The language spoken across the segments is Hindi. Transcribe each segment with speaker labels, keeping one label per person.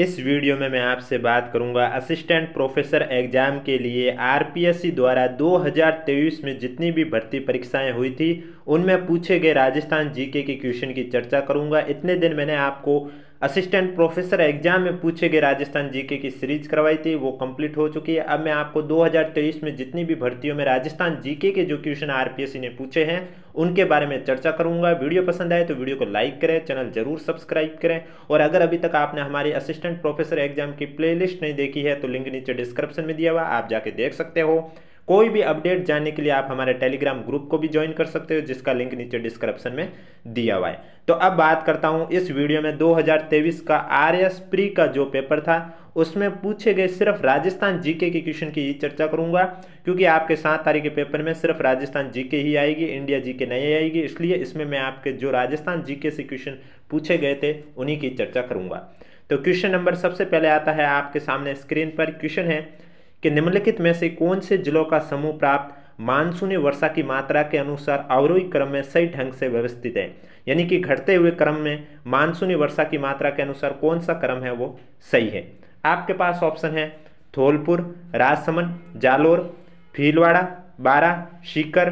Speaker 1: इस वीडियो में मैं आपसे बात करूंगा असिस्टेंट प्रोफेसर एग्ज़ाम के लिए आरपीएससी द्वारा 2023 में जितनी भी भर्ती परीक्षाएं हुई थी उनमें पूछे गए राजस्थान जीके के क्वेश्चन की चर्चा करूंगा इतने दिन मैंने आपको असिस्टेंट प्रोफेसर एग्जाम में पूछे गए राजस्थान जीके की सीरीज करवाई थी वो कंप्लीट हो चुकी है अब मैं आपको 2023 में जितनी भी भर्तियों में राजस्थान जीके के जो क्वेश्चन आरपीएससी ने पूछे हैं उनके बारे में चर्चा करूंगा वीडियो पसंद आए तो वीडियो को लाइक करें चैनल जरूर सब्सक्राइब करें और अगर अभी तक आपने हमारी असिस्टेंट प्रोफेसर एग्जाम की प्ले नहीं देखी है तो लिंक नीचे डिस्क्रिप्शन में दिया हुआ आप जाके देख सकते हो कोई भी अपडेट जानने के लिए आप हमारे टेलीग्राम ग्रुप को भी ज्वाइन कर सकते हो जिसका लिंक नीचे डिस्क्रिप्शन में दिया हुआ है तो अब बात करता हूं इस वीडियो में 2023 का आर एस प्री का जो पेपर था उसमें पूछे गए सिर्फ राजस्थान जीके के क्वेश्चन की ही चर्चा करूंगा क्योंकि आपके सात तारीख के पेपर में सिर्फ राजस्थान जीके ही आएगी इंडिया जीके नहीं आएगी इसलिए इसमें मैं आपके जो राजस्थान जीके से क्वेश्चन पूछे गए थे उन्हीं की चर्चा करूंगा तो क्वेश्चन नंबर सबसे पहले आता है आपके सामने स्क्रीन पर क्वेश्चन है कि निम्नलिखित में से कौन से जिलों का समूह प्राप्त मानसूनी वर्षा की मात्रा के अनुसार अवरोही क्रम में सही ढंग से व्यवस्थित है यानी कि घटते हुए क्रम में मानसूनी वर्षा की मात्रा के अनुसार कौन सा क्रम है वो सही है आपके पास ऑप्शन है धौलपुर राजसमन जालोर भीलवाड़ा बारा सीकर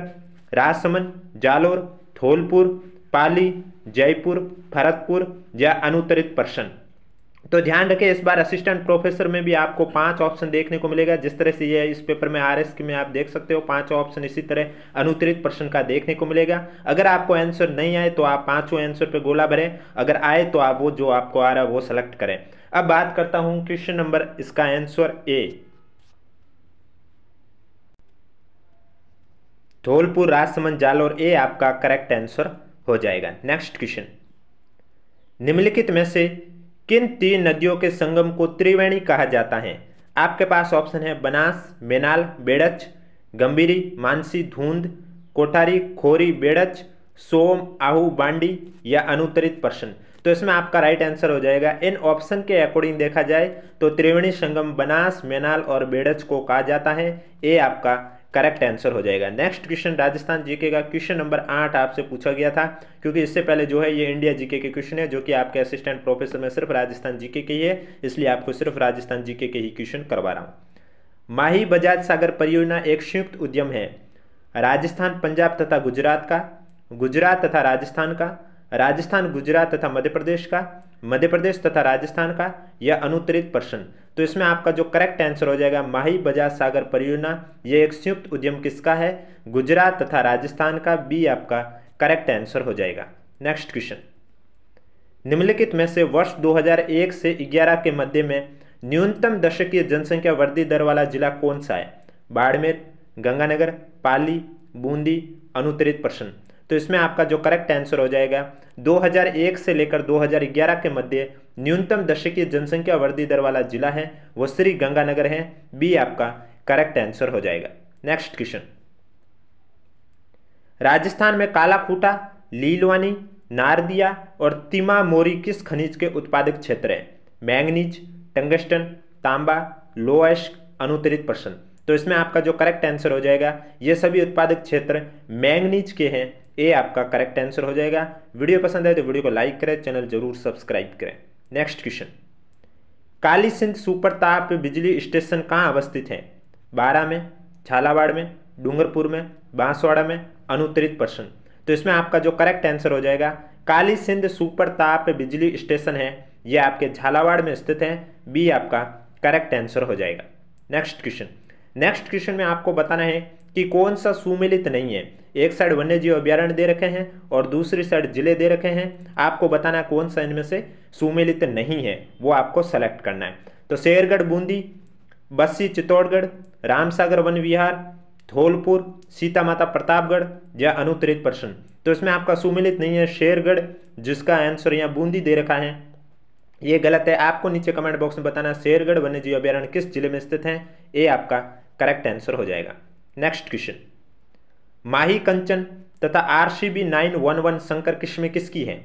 Speaker 1: राजसमन जालोर धौलपुर पाली जयपुर भरतपुर या अनुतरित प्रश्न तो ध्यान रखें इस बार असिस्टेंट प्रोफेसर में भी आपको पांच ऑप्शन देखने को मिलेगा जिस तरह से यह इस पेपर में आरएस के में आप देख सकते हो पांचों ऑप्शन इसी तरह अनुतरित प्रश्न का देखने को मिलेगा अगर आपको आंसर नहीं आए तो आप पांचों आंसर पे गोला भरें अगर आए तो आप वो जो आपको आ रहा है वो सेलेक्ट करें अब बात करता हूं क्वेश्चन नंबर इसका answer A Dholpur Rajsamand Jalore A आपका करेक्ट आंसर हो जाएगा नेक्स्ट क्वेश्चन निम्नलिखित में से किन तीन नदियों के संगम को त्रिवेणी कहा जाता है आपके पास ऑप्शन है बनास मेनाल बेड़च गंभीरी मानसी धुंध कोठारी खोरी बेड़च सोम आहू बांडी या अनुतरित प्रश्न तो इसमें आपका राइट आंसर हो जाएगा इन ऑप्शन के अकॉर्डिंग देखा जाए तो त्रिवेणी संगम बनास मेनाल और बेड़ज को कहा जाता है ये आपका करेक्ट आंसर हो जाएगा नेक्स्ट क्वेश्चन राजस्थान जीके का क्वेश्चन नंबर आठ आपसे पूछा गया था क्योंकि इससे पहले जो है ये इंडिया जीके के क्वेश्चन है जो कि आपके असिस्टेंट प्रोफेसर में सिर्फ राजस्थान जीके के ही है इसलिए आपको सिर्फ राजस्थान जीके के ही क्वेश्चन करवा रहा हूँ माही बजाज सागर परियोजना एक संयुक्त उद्यम है राजस्थान पंजाब तथा गुजरात का गुजरात तथा राजस्थान का राजस्थान गुजरात तथा मध्य प्रदेश का मध्य प्रदेश तथा राजस्थान का यह अनुत्तरित प्रश्न तो इसमें आपका जो करेक्ट आंसर हो जाएगा माही बजाज सागर परियोजना यह एक संयुक्त उद्यम किसका है गुजरात तथा राजस्थान का बी आपका करेक्ट आंसर हो जाएगा नेक्स्ट क्वेश्चन निम्नलिखित में से वर्ष 2001 से 11 के मध्य में न्यूनतम दशकीय जनसंख्या वृद्धि दर वाला जिला कौन सा है बाड़मेर गंगानगर पाली बूंदी अनुतरित प्रश्न तो इसमें आपका जो करेक्ट आंसर हो जाएगा 2001 से लेकर 2011 के मध्य न्यूनतम दशकीय जनसंख्या वृद्धि दर वाला जिला है वो श्री गंगानगर है बी आपका करेक्ट आंसर हो जाएगा नेक्स्ट क्वेश्चन राजस्थान में कालाकूटा लीलवानी नारदिया और तिमा मोरी किस खनिज के उत्पादक क्षेत्र हैं मैंगनीज टंगस्टन तांबा लोएश अनुतरित प्रश्न तो इसमें आपका जो करेक्ट आंसर हो जाएगा ये सभी उत्पादक क्षेत्र मैंगनीज के हैं ए आपका करेक्ट आंसर हो जाएगा वीडियो पसंद आए तो वीडियो को लाइक करें चैनल जरूर सब्सक्राइब करें नेक्स्ट क्वेश्चन काली सिंध सुपरताप बिजली स्टेशन कहाँ अवस्थित है बारा में झालावाड़ में डूंगरपुर में बांसवाड़ा में अनुत्तरित प्रश्न तो इसमें आपका जो करेक्ट आंसर हो जाएगा काली सिंध सुपरताप बिजली स्टेशन है ये आपके झालावाड़ में स्थित है बी आपका करेक्ट आंसर हो जाएगा नेक्स्ट क्वेश्चन नेक्स्ट क्वेश्चन में आपको बताना है कि कौन सा सुमिलित नहीं है एक साइड वन्य जीव अभ्यारण्य दे रखे हैं और दूसरी साइड जिले दे रखे हैं आपको बताना कौन सा इनमें से सुमिलित नहीं है वो आपको सेलेक्ट करना है तो शेरगढ़ बूंदी बस्सी चित्तौड़गढ़ रामसागर वन विहार धौलपुर सीता माता प्रतापगढ़ या अनुत्तरित प्रश्न तो इसमें आपका सुमिलित नहीं है शेरगढ़ जिसका आंसर यहाँ बूंदी दे रखा है ये गलत है आपको नीचे कमेंट बॉक्स में बताना शेरगढ़ वन्यजीव अभ्यारण्य किस जिले में स्थित हैं ये आपका करेक्ट आंसर हो जाएगा नेक्स्ट क्वेश्चन माही कंचन तथा R C B nine one one शंकर किस्में किसकी हैं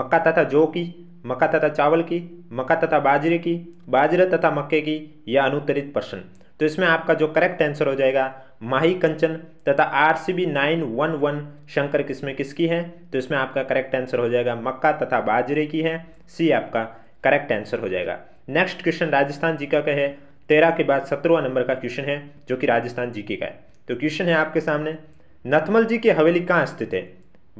Speaker 1: मक्का तथा जौ की मक्का तथा चावल की मक्का तथा बाजरे की बाजरे तथा मक्के की या अनुत्तरित प्रश्न तो इसमें आपका जो करेक्ट आंसर हो जाएगा माही कंचन तथा R C B nine one one शंकर किस्में किसकी हैं तो इसमें आपका करेक्ट आंसर हो जाएगा मक्का तथा बाजरे की है सी आपका करेक्ट आंसर हो जाएगा नेक्स्ट क्वेश्चन राजस्थान जी का है तेरह के बाद सत्रहवा नंबर का क्वेश्चन है जो कि राजस्थान जीके का है तो क्वेश्चन है आपके सामने नथमल जी की हवेली कहाँ स्थित है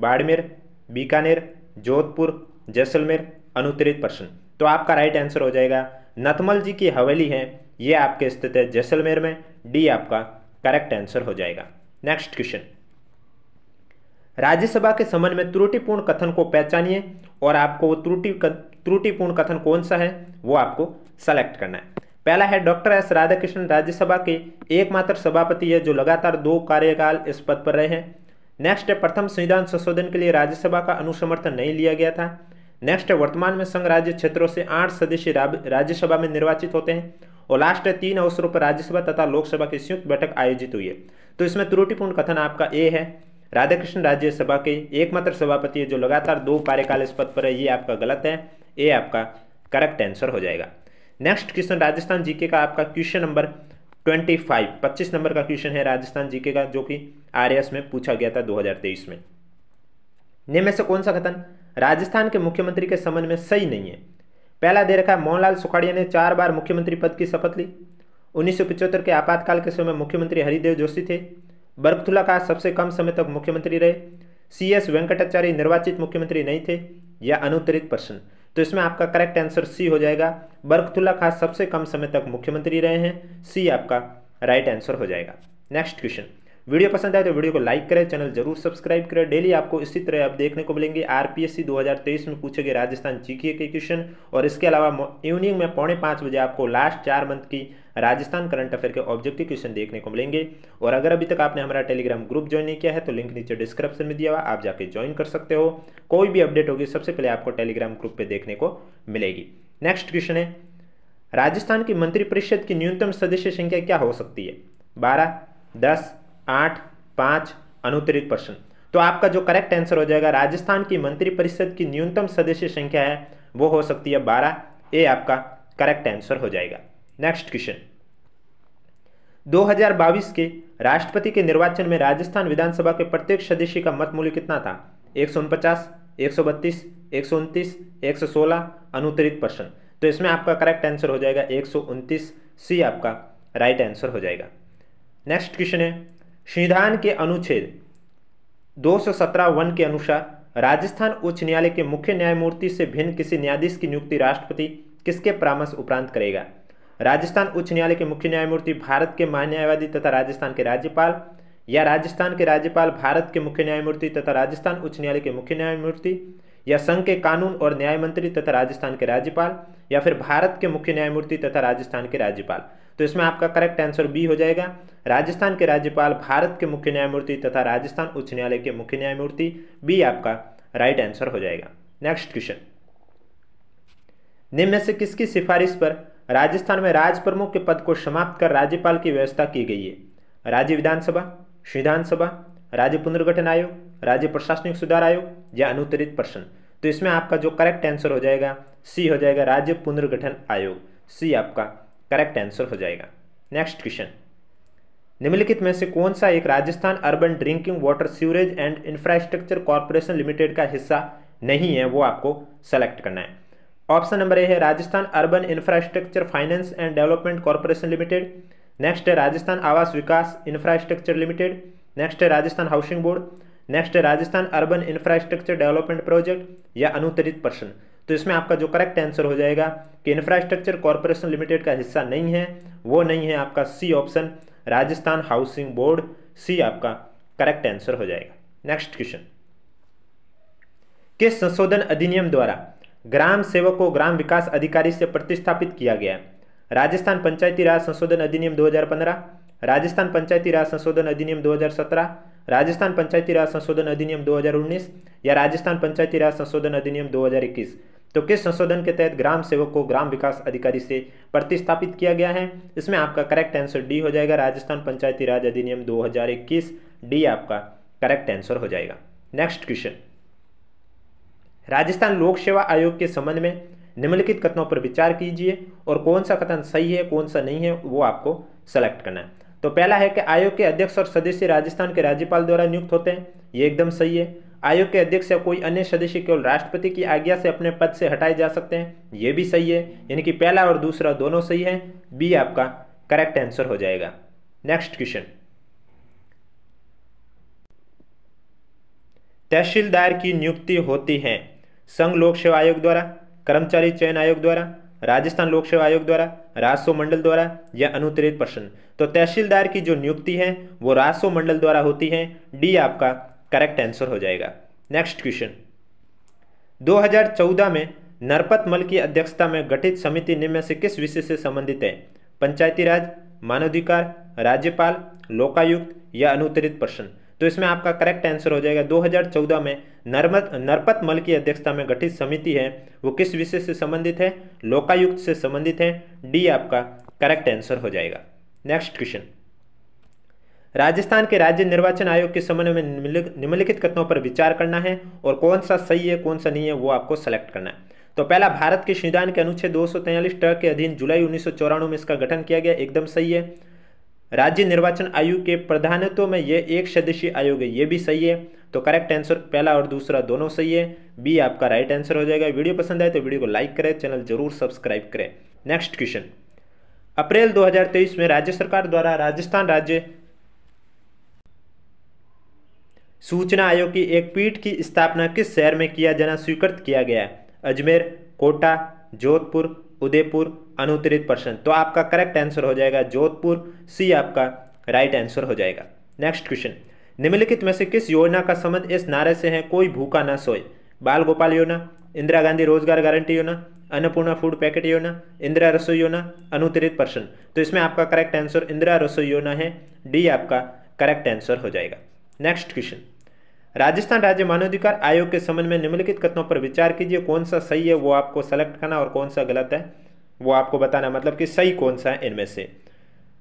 Speaker 1: बाड़मेर बीकानेर जोधपुर जैसलमेर अनुत्तरित प्रश्न तो आपका राइट आंसर हो जाएगा नथमल जी की हवेली है ये आपके स्थित है जैसलमेर में डी आपका करेक्ट आंसर हो जाएगा नेक्स्ट क्वेश्चन राज्यसभा के संबंध में त्रुटिपूर्ण कथन को पहचानिए और आपको वो त्रुटि त्रुटिपूर्ण कथन कौन सा है वो आपको सेलेक्ट करना है पहला है डॉक्टर एस राधाकृष्णन राज्यसभा के एकमात्र सभापति है जो लगातार दो कार्यकाल इस पद पर रहे हैं नेक्स्ट है प्रथम संविधान संशोधन के लिए राज्यसभा का अनुसमर्थन नहीं लिया गया था नेक्स्ट है वर्तमान में संघ राज्य क्षेत्रों से आठ सदस्य राज्यसभा में निर्वाचित होते हैं और लास्ट है तीन अवसरों पर राज्यसभा तथा लोकसभा की संयुक्त बैठक आयोजित हुई है तो इसमें त्रुटिपूर्ण कथन आपका ए है राधाकृष्ण राज्यसभा के एकमात्र सभापति है जो लगातार दो कार्यकाल इस पद पर है ये आपका गलत है ए आपका करेक्ट आंसर हो जाएगा नेक्स्ट क्वेश्चन राजस्थान जीके का आपका क्वेश्चन नंबर ट्वेंटी फाइव पच्चीस नंबर का क्वेश्चन है राजस्थान जीके का जो कि आर में पूछा गया था 2023 में निम्न से कौन सा कथन राजस्थान के मुख्यमंत्री के संबंध में सही नहीं है पहला दे रखा है मोहनलाल सुखाड़िया ने चार बार मुख्यमंत्री पद की शपथ ली उन्नीस के आपातकाल के समय मुख्यमंत्री हरिदेव जोशी थे बर्कथुला का सबसे कम समय तक मुख्यमंत्री रहे सी एस वेंकटाचार्य निर्वाचित मुख्यमंत्री नहीं थे या अनुत्तरित प्रश्न तो इसमें आपका करेक्ट आंसर सी हो जाएगा बरकतुल्ला खास सबसे कम समय तक मुख्यमंत्री रहे हैं सी आपका राइट आंसर हो जाएगा नेक्स्ट क्वेश्चन वीडियो पसंद आए तो वीडियो को लाइक करें चैनल जरूर सब्सक्राइब करें डेली आपको इसी तरह आप देखने को मिलेंगे आरपीएससी 2023 में पूछे गए राजस्थान जीके के क्वेश्चन और इसके अलावा इवनिंग में पौने पाँच बजे आपको लास्ट चार मंथ की राजस्थान करंट अफेयर के ऑब्जेक्टिव क्वेश्चन देखने को मिलेंगे और अगर अभी तक आपने हमारा टेलीग्राम ग्रुप ज्वाइन नहीं किया है तो लिंक नीचे डिस्क्रिप्शन में दिया हुआ आप जाके ज्वाइन कर सकते हो कोई भी अपडेट होगी सबसे पहले आपको टेलीग्राम ग्रुप पर देखने को मिलेगी नेक्स्ट क्वेश्चन है राजस्थान की मंत्रिपरिषद की न्यूनतम सदस्य संख्या क्या हो सकती है बारह दस आठ पाँच अनुतरित प्रश्न तो आपका जो करेक्ट आंसर हो जाएगा राजस्थान की मंत्रिपरिषद की न्यूनतम सदस्य संख्या है वो हो सकती है बारह ए आपका करेक्ट आंसर हो जाएगा नेक्स्ट क्वेश्चन 2022 के राष्ट्रपति के निर्वाचन में राजस्थान विधानसभा के प्रत्येक सदस्य का मत मूल्य कितना था एक सौ उनपचास एक सौ बत्तीस एक सौ उनतीस एक सौ सोलह अनुतरित प्रश्न तो इसमें आपका करेक्ट आंसर हो जाएगा एक सौ उनतीस सी आपका राइट आंसर हो जाएगा नेक्स्ट क्वेश्चन है संविधान के अनुच्छेद दो सौ सत्रह वन के अनुसार राजस्थान उच्च न्यायालय के मुख्य न्यायमूर्ति से भिन्न किसी न्यायाधीश की नियुक्ति राष्ट्रपति किसके परामर्श उपरांत करेगा राजस्थान उच्च न्यायालय के मुख्य न्यायमूर्ति भारत के महान्यायवादी तथा राजस्थान के राज्यपाल या राजस्थान के राज्यपाल भारत के मुख्य न्यायमूर्ति तथा राजस्थान उच्च न्यायालय के मुख्य न्यायमूर्ति या संघ के कानून और न्याय मंत्री तथा राजस्थान के राज्यपाल या फिर भारत के मुख्य न्यायमूर्ति तथा राजस्थान के राज्यपाल तो इसमें आपका करेक्ट आंसर बी हो जाएगा राजस्थान के राज्यपाल भारत के मुख्य न्यायमूर्ति तथा राजस्थान उच्च न्यायालय के मुख्य न्यायमूर्ति बी आपका राइट आंसर हो जाएगा नेक्स्ट क्वेश्चन निम्न से किसकी सिफारिश पर राजस्थान में राज प्रमुख के पद को समाप्त कर राज्यपाल की व्यवस्था की गई है राज्य विधानसभा विधानसभा राज्य पुनर्गठन आयोग राज्य प्रशासनिक सुधार आयोग या अनुतरित प्रश्न तो इसमें आपका जो करेक्ट आंसर हो जाएगा सी हो जाएगा राज्य पुनर्गठन आयोग सी आपका करेक्ट आंसर हो जाएगा नेक्स्ट क्वेश्चन निम्नलिखित में से कौन सा एक Rajasthan urban drinking water sewerage and infrastructure corporation limited का हिस्सा नहीं है वो आपको सेलेक्ट करना है ऑप्शन नंबर ए है Rajasthan urban infrastructure finance and development corporation limited next है राजस्थान आवास विकास इंफ्रास्ट्रक्चर लिमिटेड नेक्स्ट है राजस्थान हाउसिंग बोर्ड नेक्स्ट है Rajasthan urban infrastructure development project या अनुतरित पर्सन तो इसमें आपका जो करेक्ट आंसर हो जाएगा कि इंफ्रास्ट्रक्चर कॉरपोरेशन लिमिटेड का हिस्सा नहीं है वो नहीं है आपका C option Rajasthan housing board C आपका करेक्ट आंसर हो जाएगा नेक्स्ट क्वेश्चन किस संशोधन अधिनियम द्वारा ग्राम सेवक को ग्राम विकास अधिकारी से प्रतिस्थापित किया गया राजस्थान पंचायती राज संशोधन अधिनियम 2015 राजस्थान पंचायती राज संशोधन अधिनियम 2017 राजस्थान पंचायती राज संशोधन अधिनियम 2019 या राजस्थान पंचायती राज संशोधन अधिनियम 2021 तो किस संशोधन के तहत ग्राम सेवक को ग्राम विकास अधिकारी से प्रतिस्थापित किया गया है इसमें आपका करेक्ट आंसर डी हो जाएगा राजस्थान पंचायती राज अधिनियम 2021 डी आपका करेक्ट आंसर हो जाएगा नेक्स्ट क्वेश्चन राजस्थान लोक सेवा आयोग के संबंध में निम्नलिखित कथनों पर विचार कीजिए और कौन सा कथन सही है कौन सा नहीं है वो आपको सेलेक्ट करना है तो पहला है कि आयोग के अध्यक्ष और सदस्य राजस्थान के राज्यपाल द्वारा नियुक्त होते हैं ये एकदम सही है आयोग के अध्यक्ष या कोई अन्य सदस्य केवल राष्ट्रपति की आज्ञा से अपने पद से हटाए जा सकते हैं ये भी सही है यानी कि पहला और दूसरा दोनों सही है बी आपका करेक्ट आंसर हो जाएगा नेक्स्ट क्वेश्चन तहसीलदार की नियुक्ति होती है संघ लोक सेवा आयोग द्वारा कर्मचारी चयन आयोग द्वारा राजस्थान लोक सेवा आयोग द्वारा राजस्व मंडल द्वारा या अनुत्तरित पर्सन तो तहसीलदार की जो नियुक्ति है वो राजस्व मंडल द्वारा होती है डी आपका करेक्ट आंसर हो जाएगा नेक्स्ट क्वेश्चन 2014 में नरपत मल की अध्यक्षता में गठित समिति निम्न से किस विषय से संबंधित है पंचायती राज मानवाधिकार राज्यपाल लोकायुक्त या अनुतरित पर्सन तो इसमें आपका करेक्ट आंसर हो जाएगा 2014 में नर्मद नरपत मल की अध्यक्षता में गठित समिति है वो किस विषय से संबंधित है लोकायुक्त से संबंधित है डी आपका करेक्ट आंसर हो जाएगा नेक्स्ट क्वेश्चन राजस्थान के राज्य निर्वाचन आयोग के समन्वय में निम्नलिखित कथनों पर विचार करना है और कौन सा सही है कौन सा नहीं है वो आपको सेलेक्ट करना है तो पहला भारत के संविधान के अनुच्छेद दो सौ के अधीन जुलाई उन्नीस में इसका गठन किया गया एकदम सही है राज्य निर्वाचन आयोग के प्रधानत्व में यह एक सदस्यीय आयोग है ये भी सही है तो करेक्ट आंसर पहला और दूसरा दोनों सही है बी आपका राइट आंसर हो जाएगा वीडियो पसंद आए तो वीडियो को लाइक करें चैनल जरूर सब्सक्राइब करें नेक्स्ट क्वेश्चन अप्रैल 2023 में राज्य सरकार द्वारा राजस्थान राज्य सूचना आयोग की एक पीठ की स्थापना किस शहर में किया जाना स्वीकृत किया गया अजमेर कोटा जोधपुर उदयपुर अनुतरित प्रश्न तो आपका करेक्ट आंसर हो जाएगा जोधपुर सी आपका राइट आंसर हो जाएगा नेक्स्ट क्वेश्चन निम्नलिखित में से किस योजना का संबंध इस नारे से है कोई भूखा ना सोए बाल गोपाल योजना इंदिरा गांधी रोजगार गारंटी योजना अन्नपूर्णा फूड पैकेट योजना इंदिरा रसोई योजना अनुतरित प्रश्न तो इसमें आपका करेक्ट आंसर इंदिरा रसोई योजना है डी आपका करेक्ट आंसर हो जाएगा नेक्स्ट क्वेश्चन राजस्थान राज्य मानवाधिकार आयोग के संबंध में निम्नलिखित कथनों पर विचार कीजिए कौन सा सही है वो आपको सेलेक्ट करना और कौन सा गलत है वो आपको बताना मतलब कि सही कौन सा है इनमें से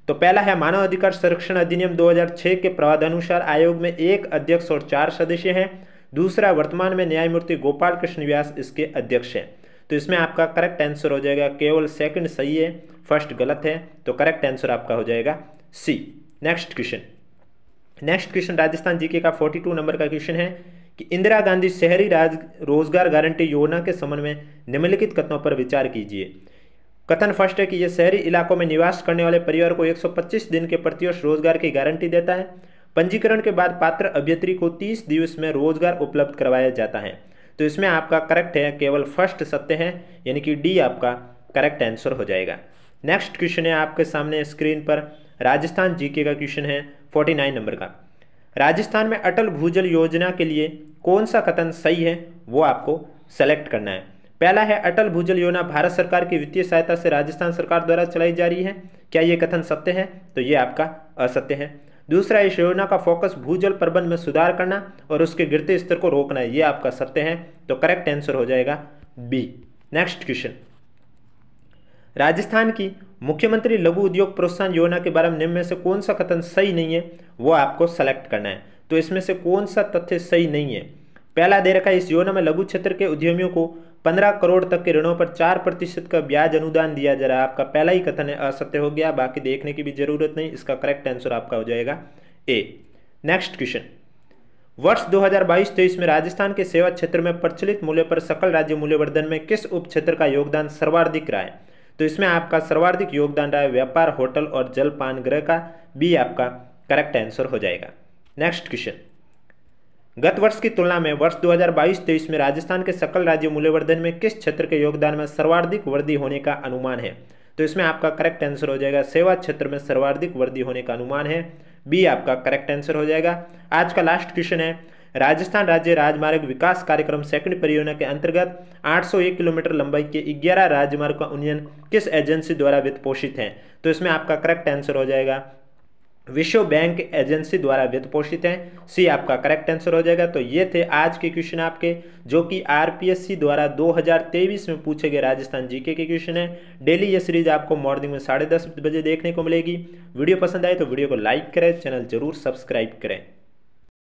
Speaker 1: तो पहला है मानव अधिकार संरक्षण अधिनियम 2006 के प्रावधानुसार आयोग में एक अध्यक्ष और चार सदस्य हैं दूसरा वर्तमान में न्यायमूर्ति गोपाल कृष्ण व्यास इसके अध्यक्ष हैं तो इसमें आपका करेक्ट आंसर हो जाएगा केवल सेकंड सही है फर्स्ट गलत है तो करेक्ट आंसर आपका हो जाएगा C next question next question Rajasthan GK का 42 नंबर का क्वेश्चन है कि इंदिरा गांधी शहरी राज रोजगार गारंटी योजना के संबंध में निम्नलिखित कथनों पर विचार कीजिए कथन फर्स्ट है कि यह शहरी इलाकों में निवास करने वाले परिवार को 125 दिन के प्रतिवर्ष रोजगार की गारंटी देता है पंजीकरण के बाद पात्र अभ्यर्थी को 30 दिवस में रोजगार उपलब्ध करवाया जाता है तो इसमें आपका करेक्ट है केवल फर्स्ट सत्य है यानी कि डी आपका करेक्ट आंसर हो जाएगा नेक्स्ट क्वेश्चन है आपके सामने स्क्रीन पर राजस्थान जीके का क्वेश्चन है फोर्टी नाइन नंबर का राजस्थान में अटल भूजल योजना के लिए कौन सा कथन सही है वो आपको सेलेक्ट करना है पहला है अटल भूजल योजना भारत सरकार की वित्तीय सहायता से राजस्थान सरकार द्वारा चलाई जा रही है क्या ये कथन सत्य है तो ये आपका असत्य है दूसरा इस योजना का फोकस भूजल प्रबंध में सुधार करना और उसके गिरते स्तर को रोकना है ये आपका सत्य है तो करेक्ट आंसर हो जाएगा बी नेक्स्ट क्वेश्चन राजस्थान की मुख्यमंत्री लघु उद्योग प्रोत्साहन योजना के बारे में निम्न में से कौन सा कथन सही नहीं है वो आपको सेलेक्ट करना है तो इसमें से कौन सा तथ्य सही नहीं है पहला दे रखा है इस योजना में लघु क्षेत्र के उद्यमियों को 15 करोड़ तक के ऋणों पर 4 प्रतिशत का ब्याज अनुदान दिया जा रहा है आपका पहला ही कथन है असत्य हो गया बाकी देखने की भी जरूरत नहीं इसका करेक्ट आंसर आपका हो जाएगा ए नेक्स्ट क्वेश्चन वर्ष 2022-23 में राजस्थान के सेवा क्षेत्र में प्रचलित मूल्य पर सकल राज्य मूल्यवर्धन में किस उप क्षेत्र का योगदान सर्वाधिक रहा है तो इसमें आपका सर्वाधिक योगदान रहा है व्यापार होटल और जलपान ग्रह का बी आपका करेक्ट आंसर हो जाएगा नेक्स्ट क्वेश्चन गत वर्ष की तुलना में वर्ष 2022-23 में राजस्थान के सकल राज्य मूल्यवर्धन में किस क्षेत्र के योगदान में सर्वाधिक वृद्धि होने का अनुमान है तो इसमें आपका करेक्ट आंसर हो जाएगा सेवा क्षेत्र में सर्वाधिक वृद्धि होने का अनुमान है बी आपका करेक्ट आंसर हो जाएगा आज का लास्ट क्वेश्चन है राजस्थान राज्य राजमार्ग विकास कार्यक्रम सेकंड परियोजना के अंतर्गत आठ किलोमीटर लंबाई के ग्यारह राजमार्ग का उन्नयन किस एजेंसी द्वारा वित्त पोषित है तो इसमें आपका करेक्ट आंसर हो जाएगा विश्व बैंक एजेंसी द्वारा वित्त पोषित है सी आपका करेक्ट आंसर हो जाएगा तो ये थे आज के क्वेश्चन आपके जो कि आरपीएससी द्वारा 2023 में पूछे गए राजस्थान जीके के क्वेश्चन है डेली ये सीरीज आपको मॉर्निंग में साढ़े दस बजे देखने को मिलेगी वीडियो पसंद आए तो वीडियो को लाइक करें चैनल जरूर सब्सक्राइब करें